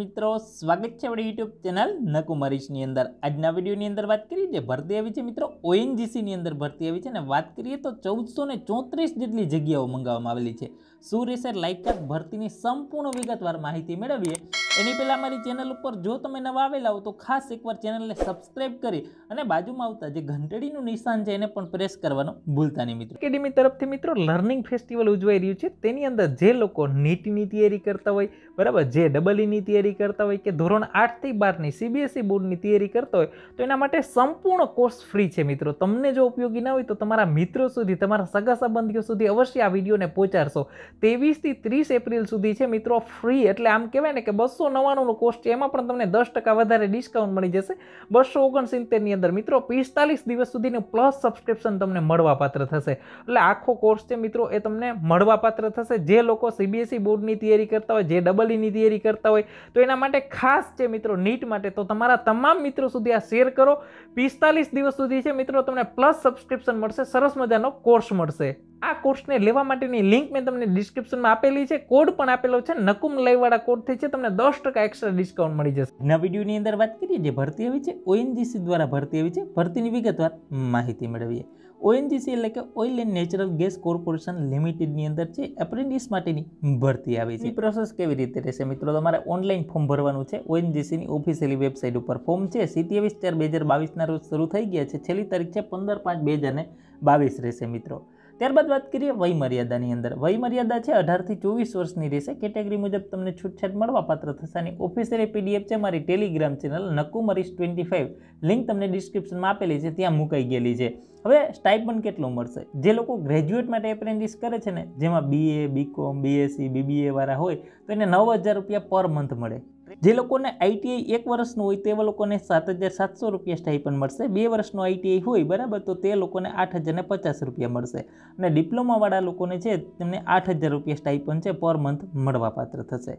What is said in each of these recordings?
મિત્રો સ્વાગત છે આપણી યુટ્યુબ ચેનલ નકુમરીશની અંદર આજના વિડીયોની અંદર વાત કરીએ જે ભરતી આવી છે મિત્રો ઓએનજીસીની અંદર ભરતી આવી છે અને વાત કરીએ તો ચૌદસો ને ચોત્રીસ જેટલી જગ્યાઓ મંગાવવામાં આવેલી છે શું રહેશે લાયકાત ભરતીની સંપૂર્ણ વિગતવાર માહિતી મેળવીએ એની પહેલાં મારી ચેનલ ઉપર જો તમે નવા આવેલા હો તો ખાસ એકવાર ચેનલને સબસ્ક્રાઇબ કરી અને બાજુમાં આવતા જે ઘંટડીનું નિશાન છે એને પણ પ્રેસ કરવાનો ભૂલતા નહીં મિત્રો એકેડેમી તરફથી મિત્રો લર્નિંગ ફેસ્ટિવલ ઉજવાઈ રહ્યું છે તેની અંદર જે લોકો નીટની તૈયારી કરતા હોય બરાબર જે ડબલ ઈની તૈયારી કરતા હોય કે ધોરણ આઠથી બારની સીબીએસઈ e બોર્ડની તૈયારી કરતા હોય તો એના માટે સંપૂર્ણ કોર્સ ફ્રી છે મિત્રો તમને જો ઉપયોગી ના હોય તો તમારા મિત્રો સુધી તમારા સગા સંબંધીઓ સુધી અવશ્ય આ વિડીયોને પહોંચાડશો ત્રેવીસથી ત્રીસ એપ્રિલ સુધી છે મિત્રો ફ્રી એટલે આમ કહેવાય ને કે બસો બસો નવ્વાણુંનો કોસ્ટ છે એમાં પણ તમને દસ ટકા વધારે ડિસ્કાઉન્ટ મળી જશે બસો ઓગણસિત્તેરની અંદર મિત્રો પિસ્તાલીસ દિવસ સુધીનું પ્લસ સબસ્ક્રિપ્શન તમને મળવાપાત્ર થશે એટલે આખો કોર્સ છે મિત્રો એ તમને મળવાપાત્ર થશે જે લોકો સીબીએસઈ બોર્ડની e તૈયારી કરતા હોય જે ડબલ ઈની e તૈયારી કરતા હોય તો એના માટે ખાસ છે મિત્રો નીટ માટે તો તમારા તમામ મિત્રો સુધી આ શેર કરો પિસ્તાલીસ દિવસ સુધી છે મિત્રો તમને પ્લસ સબસ્ક્રિપ્શન મળશે સરસ મજાનો કોર્સ મળશે આ કોર્સને લેવા માટેની લિંક મેં તમને ડિસ્ક્રિપ્શનમાં આપેલી છે કોડ પણ આપેલો છે નકુમ લાઈવવાળા થઈ છે તમને દસ ટકા એક્સ્ટ્રા ડિસ્કાઉન્ટ મળી જશે નવી વિડીયોની અંદર વાત કરીએ જે ભરતી આવી છે ઓએનજીસી દ્વારા ભરતી આવી છે ભરતીની વિગતવાર માહિતી મેળવીએ ઓએનજીસી એટલે કે oil and natural gas corporation લિમિટેડની અંદર છે એપ્રેન્ટિસ માટેની ભરતી આવી છે પ્રોસેસ કેવી રીતે રહેશે મિત્રો તમારે ઓનલાઈન ફોર્મ ભરવાનું છે ઓએનજીસીની ઓફિશિયલી વેબસાઇટ ઉપર ફોર્મ છે સિત્યાવીસ ચાર બે હજાર બાવીસના રોજ શરૂ થઈ ગયા છે છેલ્લી તારીખ છે પંદર પાંચ બે હજારને બાવીસ રહેશે મિત્રો ત્યારબાદ વાત કરીએ વયમર્યાદાની અંદર વયમર્યાદા છે અઢારથી ચોવીસ વર્ષની રહેશે કેટેગરી મુજબ તમને છૂટછાટ મળવાપાત્ર થશે અને ઓફિશિયલ પીડીએફ છે મારી ટેલિગ્રામ ચેનલ નકુમરીશ ટ્વેન્ટી ફાઇવ લિંક તમને ડિસ્ક્રિપ્શનમાં આપેલી છે ત્યાં મુકાઈ ગયેલી છે હવે સ્ટાઇપન્ડ કેટલું મળશે જે લોકો ગ્રેજ્યુએટ માટે એપ્રેન્ટિસ કરે છે ને જેમાં બીએ બીકોમ બીએસસી બીબીએ વાળા હોય તો એને નવ હજાર રૂપિયા પર મંથ મળે જે લોકોને આઈટીઆઈ એક વર્ષનું હોય તેવા લોકોને સાત હજાર સાતસો રૂપિયા સ્ટાઇપન મળશે બે વર્ષનું આઈટીઆઈ હોય બરાબર તો તે લોકોને આઠ હજારને પચાસ રૂપિયા મળશે અને ડિપ્લોમાવાળા લોકોને છે તેમને આઠ હજાર રૂપિયા સ્ટાઇપન છે પર મંથ મળવાપાત્ર થશે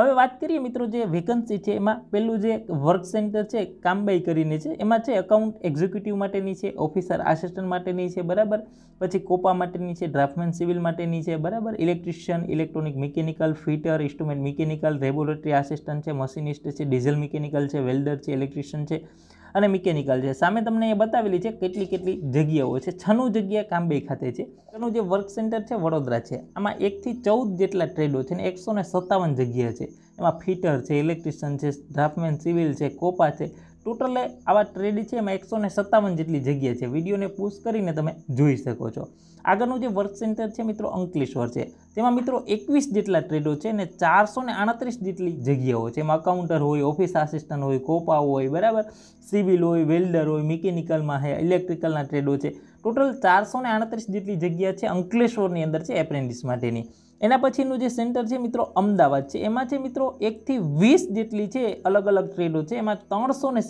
હવે વાત કરીએ મિત્રો જે વેકન્સી છે એમાં પહેલું જે વર્ક સેન્ટર છે કામબાઈ કરીને છે એમાં છે એકાઉન્ટ એક્ઝિક્યુટિવ માટેની છે ઓફિસર આસિસ્ટન્ટ માટેની છે બરાબર પછી કોપા માટેની છે ડ્રાફ્ટમેન સિવિલ માટેની છે બરાબર electrician electronic mechanical fitter instrument mechanical laboratory assistant છે મશીનિસ્ટ છે ડીઝલ મિકેનિકલ છે વેલ્ડર છે ઇલેક્ટ્રિશિયન છે અને મિકેનિકલ છે સામે તમને એ બતાવેલી છે કેટલી કેટલી જગ્યાઓ છે છનું જગ્યા કામબે ખાતે છે એનું જે વર્ક સેન્ટર છે વડોદરા છે આમાં એકથી ચૌદ જેટલા ટ્રેડો છે અને એકસો ને સત્તાવન જગ્યા છે એમાં ફિટર છે ઇલેક્ટ્રિશિયન છે ડ્રાફ્ટમેન સિવિલ છે કોપા છે ટોટલે આવા ટ્રેડ છે એમાં એકસો સત્તાવન જેટલી જગ્યા છે વિડીયોને પુશ કરીને તમે જોઈ શકો છો આગળનું જે વર્ક સેન્ટર છે મિત્રો અંકલેશ્વર છે તેમાં મિત્રો એકવીસ જેટલા ટ્રેડો છે અને ચારસો ને આડત્રીસ જેટલી જગ્યાઓ છે એમાં અકાઉન્ટર હોય ઓફિસ આસિસ્ટન્ટ હોય કોપા હોય બરાબર સિવિલ હોય વેલ્ડર હોય મિકેનિકલમાં છે ઇલેક્ટ્રિકલના ટ્રેડો છે ટોટલ ચારસો ને આડત્રીસ જેટલી જગ્યા છે અંકલેશ્વરની અંદર છે એપ્રેન્ટિસ માટેની એના પછીનું જે સેન્ટર છે મિત્રો અમદાવાદ છે એમાં છે મિત્રો એકથી વીસ જેટલી છે અલગ અલગ ટ્રેડો છે એમાં ત્રણસો ને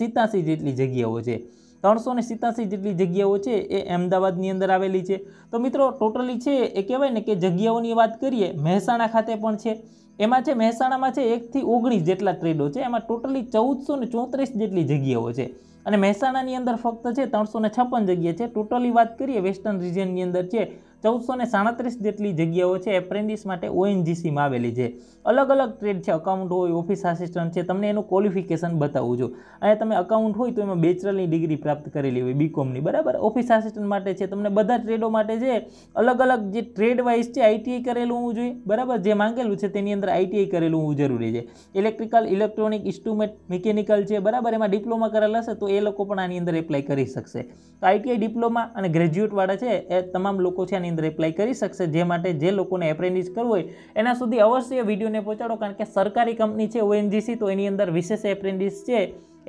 જેટલી જગ્યાઓ છે ત્રણસો ને સિત્યાસી જેટલી જગ્યાઓ છે એ અમદાવાદની અંદર આવેલી છે તો મિત્રો ટોટલી છે એ કહેવાય ને કે જગ્યાઓની વાત કરીએ મહેસાણા ખાતે પણ છે એમાં છે મહેસાણામાં છે એકથી ઓગણીસ જેટલા ટ્રેડો છે એમાં ટોટલી ચૌદસો ને ચોત્રીસ જેટલી જગ્યાઓ છે અને મહેસાણાની અંદર ફક્ત છે ત્રણસો ને છપ્પન જગ્યા છે ટોટલી વાત કરીએ વેસ્ટર્ન રિજિયનની અંદર છે ચૌદસો ને સાડત્રીસ જેટલી જગ્યાઓ છે એપ્રેન્ટિસ માટે ઓએનજીસીમાં આવેલી છે અલગ અલગ ટ્રેડ છે અકાઉન્ટ હોય ઓફિસ આસિસ્ટન્ટ છે તમને એનું ક્વોલિફિકેશન બતાવું જો અને તમે અકાઉન્ટ હોય તો એમાં બેચરલની ડિગ્રી પ્રાપ્ત કરેલી હોય બીકોમની બરાબર ઓફિસ આસિસ્ટન્ટ માટે છે તમને બધા ટ્રેડો માટે છે અલગ અલગ જે ટ્રેડ વાઇઝ છે આઈટીઆઈ કરેલું હોવું જોઈએ બરાબર જે માંગેલું છે તેની અંદર આઈટીઆઈ કરેલું હોવું જરૂરી છે ઇલેક્ટ્રિકલ ઇલેક્ટ્રોનિક ઇન્સ્ટ્રુમેન્ટ મિકેનિકલ છે બરાબર એમાં ડિપ્લોમા કરેલા હશે તો એ લોકો પણ આની અંદર એપ્લાય કરી શકશે તો આઈટીઆઈ ડિપ્લોમા અને ગ્રેજ્યુએટવાળા છે એ તમામ લોકો છે આની સેકન્ડની અંદર એપ્લાય કરી શકશે જે માટે જે લોકોને એપ્રેન્ટિસ કરવું હોય એના સુધી અવશ્ય વિડીયોને પહોંચાડો કારણ કે સરકારી કંપની છે ઓએનજીસી તો એની અંદર વિશેષ એપ્રેન્ટિસ છે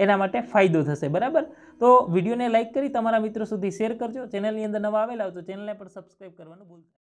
એના માટે ફાયદો થશે બરાબર તો વિડીયોને લાઇક કરી તમારા મિત્રો સુધી શેર કરજો ચેનલની અંદર નવા આવેલા હોય તો ચેનલને પણ સબસ્ક્રાઈબ કરવાનું ભૂલતા